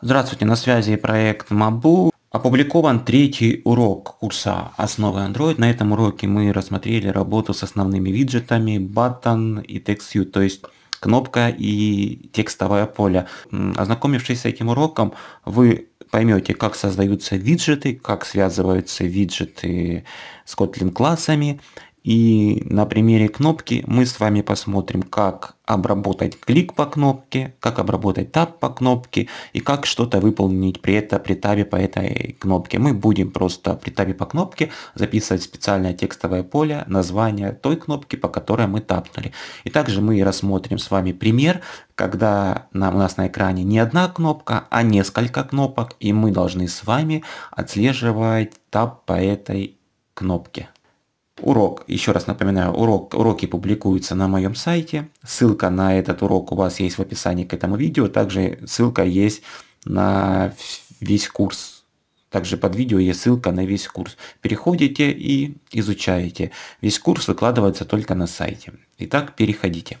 Здравствуйте, на связи проект Мабу. Опубликован третий урок курса «Основы Android». На этом уроке мы рассмотрели работу с основными виджетами Button и TextView, то есть кнопка и текстовое поле. Ознакомившись с этим уроком, вы поймете, как создаются виджеты, как связываются виджеты с Kotlin классами, и на примере кнопки мы с вами посмотрим, как обработать клик по кнопке, как обработать таб по кнопке и как что-то выполнить при, этом при табе по этой кнопке. Мы будем просто при табе по кнопке записывать специальное текстовое поле, название той кнопки, по которой мы тапнули. И также мы рассмотрим с вами пример, когда нам, у нас на экране не одна кнопка, а несколько кнопок, и мы должны с вами отслеживать таб по этой кнопке. Урок, еще раз напоминаю, урок, уроки публикуются на моем сайте. Ссылка на этот урок у вас есть в описании к этому видео. Также ссылка есть на весь курс. Также под видео есть ссылка на весь курс. Переходите и изучаете. Весь курс выкладывается только на сайте. Итак, переходите.